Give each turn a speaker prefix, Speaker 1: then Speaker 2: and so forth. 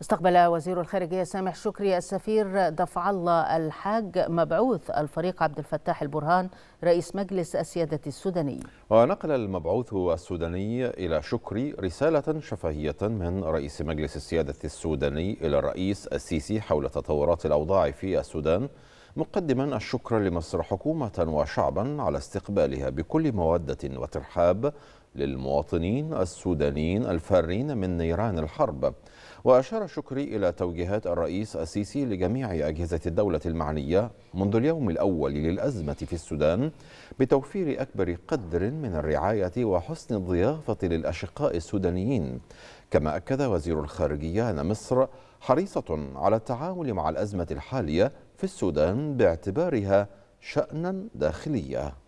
Speaker 1: استقبل وزير الخارجية سامح شكري السفير دفع الله الحاج مبعوث الفريق عبد الفتاح البرهان رئيس مجلس السيادة السوداني
Speaker 2: ونقل المبعوث السوداني إلى شكري رسالة شفهية من رئيس مجلس السيادة السوداني إلى الرئيس السيسي حول تطورات الأوضاع في السودان مقدما الشكر لمصر حكومة وشعبا على استقبالها بكل مودة وترحاب للمواطنين السودانيين الفارين من نيران الحرب وأشار شكري إلى توجيهات الرئيس السيسي لجميع أجهزة الدولة المعنية منذ اليوم الأول للأزمة في السودان بتوفير أكبر قدر من الرعاية وحسن الضيافة للأشقاء السودانيين كما أكد وزير الخارجية أن مصر حريصة على التعامل مع الأزمة الحالية في السودان باعتبارها شأنا داخليا